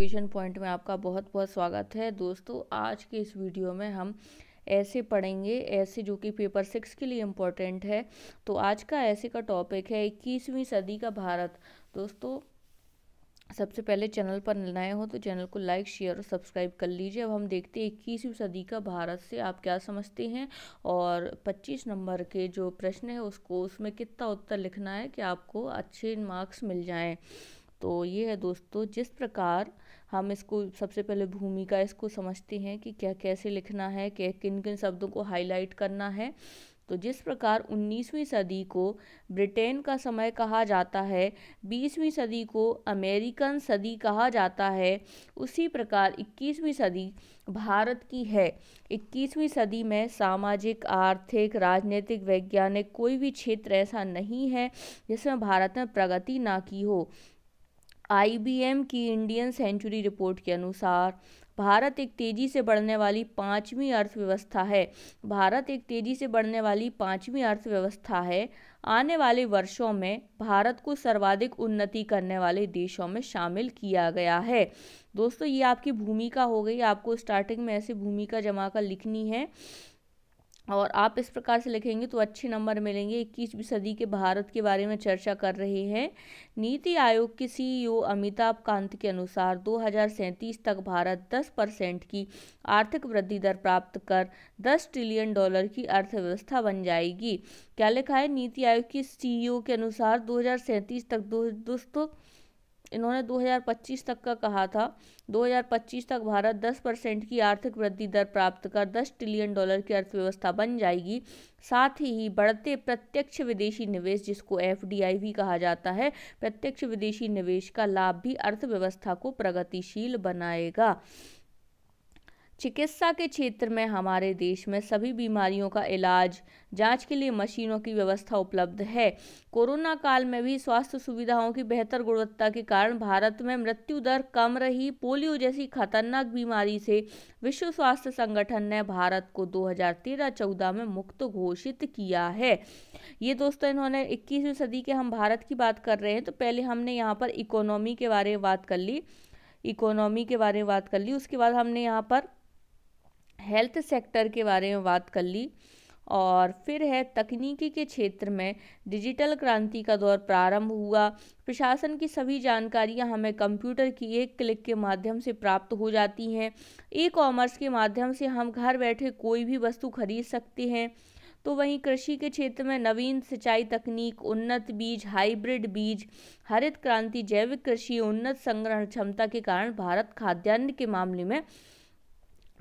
education point में आपका बहुत बहुत स्वागत है दोस्तों आज के इस वीडियो में हम ऐसे पढ़ेंगे ऐसे जो कि पेपर सिक्स के लिए इम्पोर्टेंट है तो आज का ऐसे का टॉपिक है इक्कीसवीं सदी का भारत दोस्तों सबसे पहले चैनल पर नए हो तो चैनल को लाइक शेयर और सब्सक्राइब कर लीजिए अब हम देखते हैं इक्कीसवीं सदी का भारत से आप क्या समझते हैं और 25 नंबर के जो प्रश्न है उसको उसमें कितना उत्तर लिखना है कि आपको अच्छे मार्क्स मिल जाएं तो ये है दोस्तों जिस प्रकार हम इसको सबसे पहले भूमिका इसको समझते हैं कि क्या कैसे लिखना है क्या किन किन शब्दों को हाईलाइट करना है तो जिस प्रकार 19वीं सदी को ब्रिटेन का समय कहा जाता है 20वीं सदी को अमेरिकन सदी कहा जाता है उसी प्रकार 21वीं सदी भारत की है 21वीं सदी में सामाजिक आर्थिक राजनीतिक वैज्ञानिक कोई भी क्षेत्र ऐसा नहीं है जिसमें भारत ने प्रगति ना की हो आईबीएम की इंडियन सेंचुरी रिपोर्ट के अनुसार भारत एक तेज़ी से बढ़ने वाली पाँचवीं अर्थव्यवस्था है भारत एक तेज़ी से बढ़ने वाली पाँचवीं अर्थव्यवस्था है आने वाले वर्षों में भारत को सर्वाधिक उन्नति करने वाले देशों में शामिल किया गया है दोस्तों ये आपकी भूमिका हो गई आपको स्टार्टिंग में ऐसे भूमिका जमा कर लिखनी है और आप इस प्रकार से लिखेंगे तो अच्छे नंबर मिलेंगे इक्कीसवीं सदी के भारत के बारे में चर्चा कर रहे हैं नीति आयोग के सीईओ e अमिताभ कांत के अनुसार दो तक भारत 10 परसेंट की आर्थिक वृद्धि दर प्राप्त कर 10 ट्रिलियन डॉलर की अर्थव्यवस्था बन जाएगी क्या लिखा है नीति आयोग के सीईओ e के अनुसार दो तक दोस्तों इन्होंने 2025 तक का कहा था 2025 तक भारत 10 परसेंट की आर्थिक वृद्धि दर प्राप्त कर 10 ट्रिलियन डॉलर की अर्थव्यवस्था बन जाएगी साथ ही बढ़ते प्रत्यक्ष विदेशी निवेश जिसको एफ भी कहा जाता है प्रत्यक्ष विदेशी निवेश का लाभ भी अर्थव्यवस्था को प्रगतिशील बनाएगा चिकित्सा के क्षेत्र में हमारे देश में सभी बीमारियों का इलाज जांच के लिए मशीनों की व्यवस्था उपलब्ध है कोरोना काल में भी स्वास्थ्य सुविधाओं की बेहतर गुणवत्ता के कारण भारत में मृत्यु दर कम रही पोलियो जैसी खतरनाक बीमारी से विश्व स्वास्थ्य संगठन ने भारत को 2013-14 में मुक्त घोषित किया है ये दोस्तों इन्होंने इक्कीसवीं सदी के हम भारत की बात कर रहे हैं तो पहले हमने यहाँ पर इकोनॉमी के बारे में बात कर ली इकोनॉमी के बारे में बात कर ली उसके बाद हमने यहाँ पर हेल्थ सेक्टर के बारे में बात कर ली और फिर है तकनीकी के क्षेत्र में डिजिटल क्रांति का दौर प्रारंभ हुआ प्रशासन की सभी जानकारियां हमें कंप्यूटर की एक क्लिक के माध्यम से प्राप्त हो जाती हैं ई कॉमर्स के माध्यम से हम घर बैठे कोई भी वस्तु खरीद सकते हैं तो वहीं कृषि के क्षेत्र में नवीन सिंचाई तकनीक उन्नत बीज हाइब्रिड बीज हरित क्रांति जैविक कृषि उन्नत संग्रहण क्षमता के कारण भारत खाद्यान्न के मामले में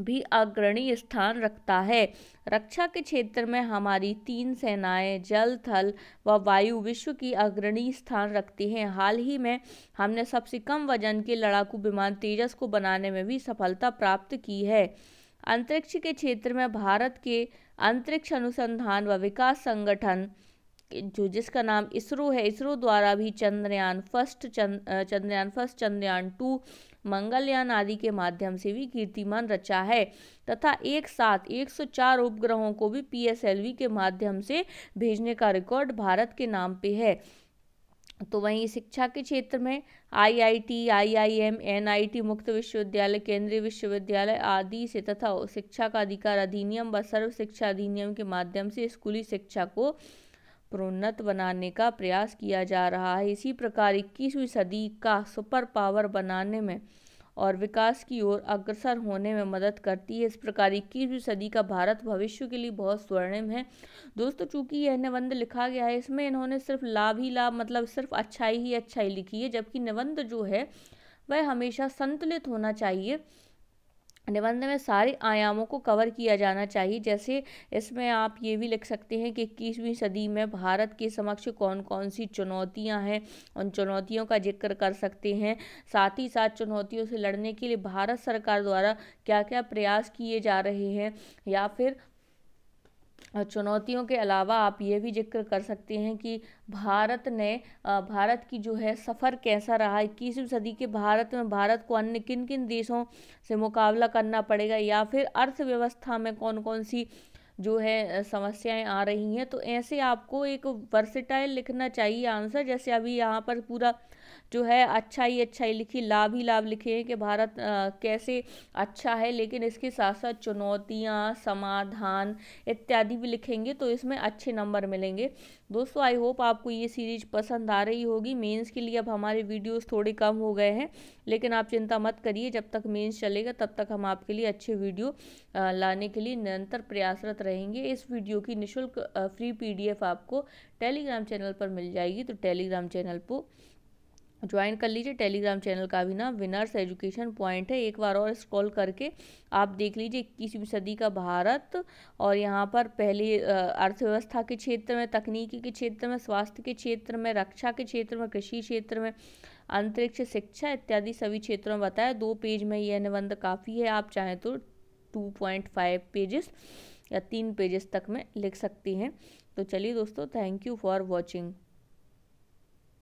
भी अग्रणी स्थान रखता है रक्षा के क्षेत्र में हमारी तीन सेनाएं जल थल व वायु विश्व की अग्रणी स्थान रखती हैं हाल ही में हमने सबसे कम वजन के लड़ाकू विमान तेजस को बनाने में भी सफलता प्राप्त की है अंतरिक्ष के क्षेत्र में भारत के अंतरिक्ष अनुसंधान व विकास संगठन जो जिसका नाम इसरो है इसरो द्वारा भी Chandrayaan first Chandrayaan first Chandrayaan two Mangalyaan आदि के माध्यम से भी कीर्तिमान रचा है तथा एक साथ 104 उपग्रहों को भी पीएसएलवी के माध्यम से भेजने का रिकॉर्ड भारत के नाम पे है तो वहीं शिक्षा के क्षेत्र में आईआईटी, आईआईएम, एनआईटी मुक्त विश्वविद्यालय केंद्रीय विश्वविद्यालय आदि से तथा शिक्षा का अधिकार अधिनियम व सर्व शिक्षा अधिनियम के माध्यम से स्कूली शिक्षा को प्रोन्नत बनाने का प्रयास किया जा रहा है इसी प्रकार इक्कीसवीं सदी का सुपर पावर बनाने में और विकास की ओर अग्रसर होने में मदद करती है इस प्रकार इक्कीसवीं सदी का भारत भविष्य के लिए बहुत स्वर्णिम है दोस्तों चूंकि यह निबंध लिखा गया है इसमें इन्होंने सिर्फ लाभ ही लाभ मतलब सिर्फ अच्छाई ही अच्छाई लिखी है जबकि निबंध जो है वह हमेशा संतुलित होना चाहिए निबंध में सारे आयामों को कवर किया जाना चाहिए जैसे इसमें आप ये भी लिख सकते हैं कि इक्कीसवीं सदी में भारत के समक्ष कौन कौन सी चुनौतियां हैं उन चुनौतियों का जिक्र कर सकते हैं साथ ही साथ चुनौतियों से लड़ने के लिए भारत सरकार द्वारा क्या क्या प्रयास किए जा रहे हैं या फिर चुनौतियों के अलावा आप ये भी जिक्र कर सकते हैं कि भारत ने भारत की जो है सफ़र कैसा रहा इक्कीसवीं सदी के भारत में भारत को अन्य किन किन देशों से मुकाबला करना पड़ेगा या फिर अर्थव्यवस्था में कौन कौन सी जो है समस्याएं आ रही हैं तो ऐसे आपको एक वर्सेटाइल लिखना चाहिए आंसर जैसे अभी यहाँ पर पूरा जो है अच्छा ही अच्छा ही लिखी लाभ ही लाभ लिखे हैं कि भारत आ, कैसे अच्छा है लेकिन इसके साथ साथ चुनौतियाँ समाधान इत्यादि भी लिखेंगे तो इसमें अच्छे नंबर मिलेंगे दोस्तों आई होप आपको ये सीरीज पसंद आ रही होगी मेंस के लिए अब हमारे वीडियोस थोड़े कम हो गए हैं लेकिन आप चिंता मत करिए जब तक मेंस चलेगा तब तक हम आपके लिए अच्छे वीडियो लाने के लिए निरंतर प्रयासरत रहेंगे इस वीडियो की निःशुल्क फ्री पीडीएफ आपको टेलीग्राम चैनल पर मिल जाएगी तो टेलीग्राम चैनल पर ज्वाइन कर लीजिए टेलीग्राम चैनल का भी ना विनर्स एजुकेशन पॉइंट है एक बार और स्क्रॉल करके आप देख लीजिए इक्कीसवीं सदी का भारत और यहाँ पर पहले अर्थव्यवस्था के क्षेत्र में तकनीकी के क्षेत्र में स्वास्थ्य के क्षेत्र में रक्षा के क्षेत्र में कृषि क्षेत्र में अंतरिक्ष शिक्षा इत्यादि सभी क्षेत्रों में बताया दो पेज में यह निबंध काफ़ी है आप चाहें तो टू पॉइंट फाइव पेजेस या तीन पेजेस तक में लिख सकती हैं तो चलिए दोस्तों थैंक यू फॉर वॉचिंग